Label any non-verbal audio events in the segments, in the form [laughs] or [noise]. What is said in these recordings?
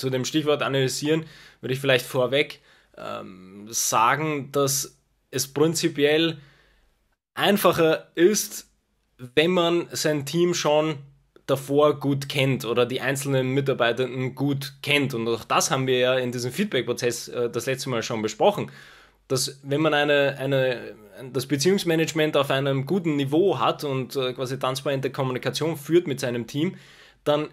zu dem Stichwort analysieren, würde ich vielleicht vorweg ähm, sagen, dass es prinzipiell einfacher ist, wenn man sein Team schon davor gut kennt oder die einzelnen Mitarbeitenden gut kennt. Und auch das haben wir ja in diesem Feedback-Prozess äh, das letzte Mal schon besprochen, dass wenn man eine, eine, das Beziehungsmanagement auf einem guten Niveau hat und äh, quasi transparente Kommunikation führt mit seinem Team, dann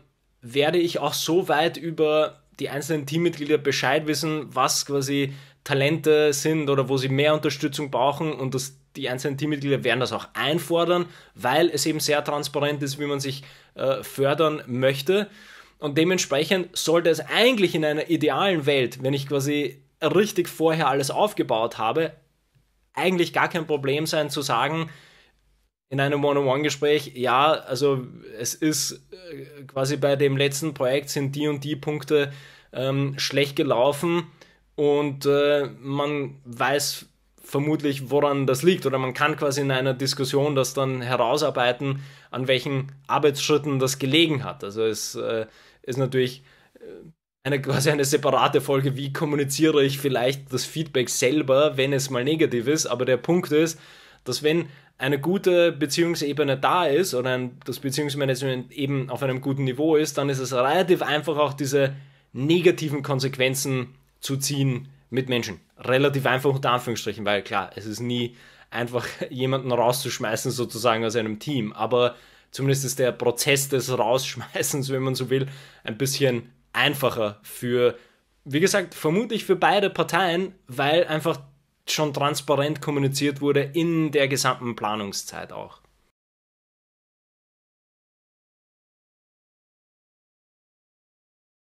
werde ich auch so weit über die einzelnen Teammitglieder Bescheid wissen, was quasi Talente sind oder wo sie mehr Unterstützung brauchen und das, die einzelnen Teammitglieder werden das auch einfordern, weil es eben sehr transparent ist, wie man sich äh, fördern möchte. Und dementsprechend sollte es eigentlich in einer idealen Welt, wenn ich quasi richtig vorher alles aufgebaut habe, eigentlich gar kein Problem sein zu sagen, in einem One-on-One-Gespräch, ja, also es ist äh, quasi bei dem letzten Projekt sind die und die Punkte ähm, schlecht gelaufen und äh, man weiß vermutlich, woran das liegt oder man kann quasi in einer Diskussion das dann herausarbeiten, an welchen Arbeitsschritten das gelegen hat. Also es äh, ist natürlich äh, eine quasi eine separate Folge, wie kommuniziere ich vielleicht das Feedback selber, wenn es mal negativ ist, aber der Punkt ist, dass wenn eine gute Beziehungsebene da ist oder ein, das Beziehungsmanagement eben auf einem guten Niveau ist, dann ist es relativ einfach auch diese negativen Konsequenzen zu ziehen mit Menschen. Relativ einfach unter Anführungsstrichen, weil klar, es ist nie einfach [laughs] jemanden rauszuschmeißen sozusagen aus einem Team, aber zumindest ist der Prozess des Rausschmeißens, wenn man so will, ein bisschen einfacher für, wie gesagt, vermutlich für beide Parteien, weil einfach schon transparent kommuniziert wurde in der gesamten Planungszeit auch.